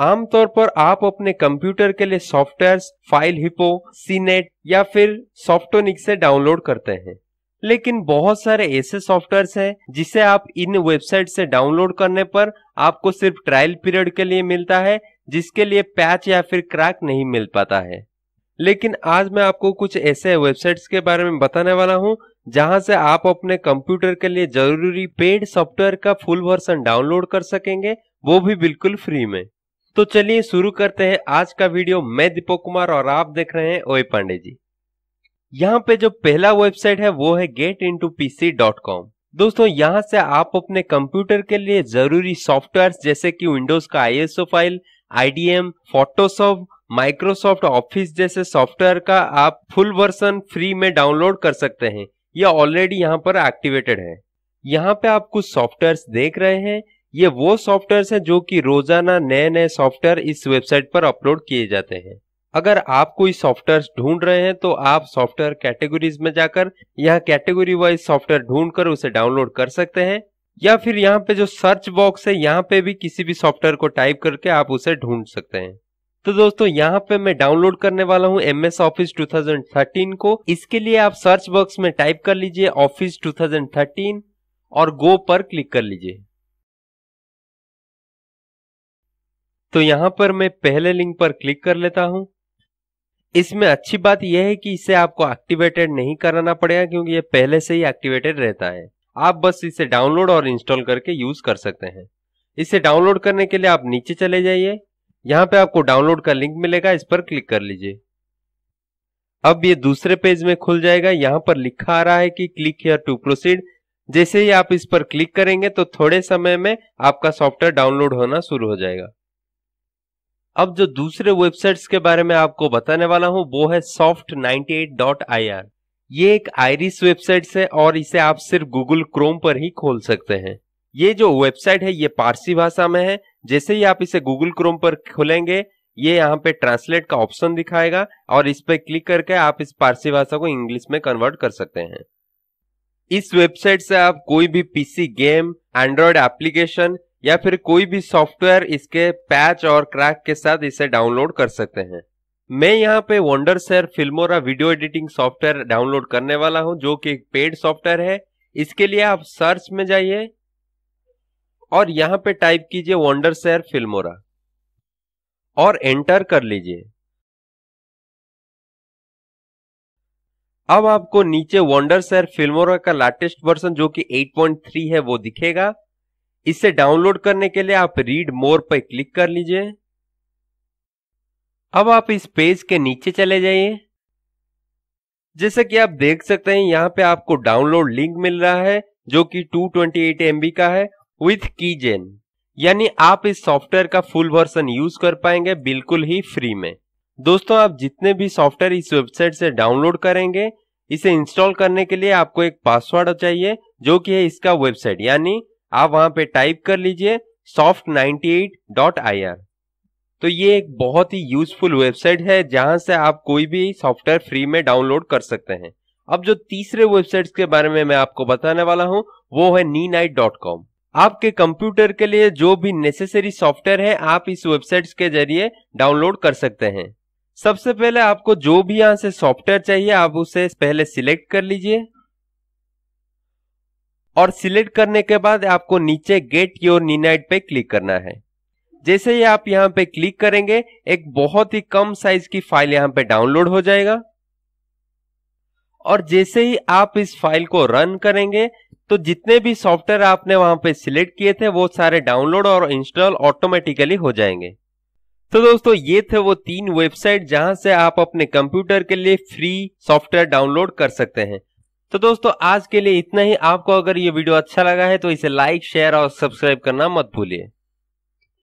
आमतौर पर आप अपने कंप्यूटर के लिए सॉफ्टवेयर फाइल हिपो सीनेट या फिर सॉफ्टोनिक से डाउनलोड करते हैं लेकिन बहुत सारे ऐसे सॉफ्टवेयर हैं जिसे आप इन वेबसाइट से डाउनलोड करने पर आपको सिर्फ ट्रायल पीरियड के लिए मिलता है जिसके लिए पैच या फिर क्रैक नहीं मिल पाता है लेकिन आज मैं आपको कुछ ऐसे वेबसाइट्स के बारे में बताने वाला हूं जहां से आप अपने कंप्यूटर के लिए जरूरी पेड सॉफ्टवेयर का फुल वर्सन डाउनलोड कर सकेंगे वो भी बिल्कुल फ्री में तो चलिए शुरू करते हैं आज का वीडियो मैं दीपक कुमार और आप देख रहे हैं ओए पांडे जी यहाँ पे जो पहला वेबसाइट है वो है गेट इंटू दोस्तों यहाँ से आप अपने कंप्यूटर के लिए जरूरी सॉफ्टवेयर जैसे कि विंडोज का ISO file IDM Photoshop Microsoft Office जैसे सॉफ्टवेयर का आप फुल वर्सन फ्री में डाउनलोड कर सकते हैं यह ऑलरेडी यहाँ पर एक्टिवेटेड है यहाँ पे आप कुछ सॉफ्टवेयर देख रहे हैं ये वो सॉफ्टवेयर हैं जो कि रोजाना नए नए सॉफ्टवेयर इस वेबसाइट पर अपलोड किए जाते हैं अगर आप कोई सॉफ्टवेयर ढूंढ रहे हैं तो आप सॉफ्टवेयर कैटेगरीज में जाकर यहाँ कैटेगरी वाइज सॉफ्टवेयर ढूंढकर उसे डाउनलोड कर सकते हैं या फिर यहाँ पे जो सर्च बॉक्स है यहाँ पे भी किसी भी सॉफ्टवेयर को टाइप करके आप उसे ढूंढ सकते हैं तो दोस्तों यहाँ पे मैं डाउनलोड करने वाला हूँ एम एस ऑफिस टू को इसके लिए आप सर्च बॉक्स में टाइप कर लीजिए ऑफिस टू और गो पर क्लिक कर लीजिए तो यहां पर मैं पहले लिंक पर क्लिक कर लेता हूं इसमें अच्छी बात यह है कि इसे आपको एक्टिवेटेड नहीं कराना पड़ेगा क्योंकि ये पहले से ही एक्टिवेटेड रहता है आप बस इसे डाउनलोड और इंस्टॉल करके यूज कर सकते हैं इसे डाउनलोड करने के लिए आप नीचे चले जाइए यहाँ पे आपको डाउनलोड का लिंक मिलेगा इस पर क्लिक कर लीजिए अब ये दूसरे पेज में खुल जाएगा यहाँ पर लिखा आ रहा है कि क्लिक हेयर टू प्रोसीड जैसे ही आप इस पर क्लिक करेंगे तो थोड़े समय में आपका सॉफ्टवेयर डाउनलोड होना शुरू हो जाएगा अब जो दूसरे वेबसाइट्स के बारे में आपको बताने वाला हूँ वो है सॉफ्ट नाइन्टी ये एक आयरिस वेबसाइट है और इसे आप सिर्फ गूगल क्रोम पर ही खोल सकते हैं ये जो वेबसाइट है ये पारसी भाषा में है जैसे ही आप इसे गूगल क्रोम पर खोलेंगे ये यहाँ पे ट्रांसलेट का ऑप्शन दिखाएगा और इस पर क्लिक करके आप इस पारसी भाषा को इंग्लिश में कन्वर्ट कर सकते हैं इस वेबसाइट से आप कोई भी पीसी गेम एंड्रॉयड एप्लीकेशन या फिर कोई भी सॉफ्टवेयर इसके पैच और क्रैक के साथ इसे डाउनलोड कर सकते हैं मैं यहाँ पे Wondershare Filmora video editing software download करने वाला हूँ जो कि एक पेड सॉफ्टवेयर है इसके लिए आप सर्च में जाइए और यहाँ पे टाइप कीजिए वंडर फिल्मोरा और एंटर कर लीजिए अब आपको नीचे वंडर सेर फिल्मोरा का लेटेस्ट वर्जन जो कि 8.3 है वो दिखेगा इसे डाउनलोड करने के लिए आप रीड मोर पर क्लिक कर लीजिए अब आप इस पेज के नीचे चले जाइए जैसा कि आप देख सकते हैं यहाँ पे आपको डाउनलोड लिंक मिल रहा है जो कि 228 ट्वेंटी का है विथ कीजेन यानी आप इस सॉफ्टवेयर का फुल वर्जन यूज कर पाएंगे बिल्कुल ही फ्री में दोस्तों आप जितने भी सॉफ्टवेयर इस वेबसाइट से डाउनलोड करेंगे इसे इंस्टॉल करने के लिए आपको एक पासवर्ड चाहिए जो कि है इसका वेबसाइट यानी आप वहां पे टाइप कर लीजिए soft ninety eight dot I R तो ये एक बहुत ही यूजफुल वेबसाइट है जहां से आप कोई भी सॉफ्टवेयर फ्री में डाउनलोड कर सकते हैं अब जो तीसरे वेबसाइट्स के बारे में मैं आपको बताने वाला हूँ वो है नी नाइट डॉट कॉम आपके कंप्यूटर के लिए जो भी नेसेसरी सॉफ्टवेयर है आप इस वेबसाइट्स के जरिए डाउनलोड कर सकते हैं सबसे पहले आपको जो भी यहाँ से सॉफ्टवेयर चाहिए आप उसे पहले सिलेक्ट कर लीजिए और सिलेक्ट करने के बाद आपको नीचे गेट योर नीनाइट पे क्लिक करना है जैसे ही आप यहाँ पे क्लिक करेंगे एक बहुत ही कम साइज की फाइल यहाँ पे डाउनलोड हो जाएगा और जैसे ही आप इस फाइल को रन करेंगे तो जितने भी सॉफ्टवेयर आपने वहां पे सिलेक्ट किए थे वो सारे डाउनलोड और इंस्टॉल ऑटोमेटिकली हो जाएंगे तो दोस्तों ये थे वो तीन वेबसाइट जहां से आप अपने कंप्यूटर के लिए फ्री सॉफ्टवेयर डाउनलोड कर सकते हैं तो दोस्तों आज के लिए इतना ही आपको अगर ये वीडियो अच्छा लगा है तो इसे लाइक शेयर और सब्सक्राइब करना मत भूलिए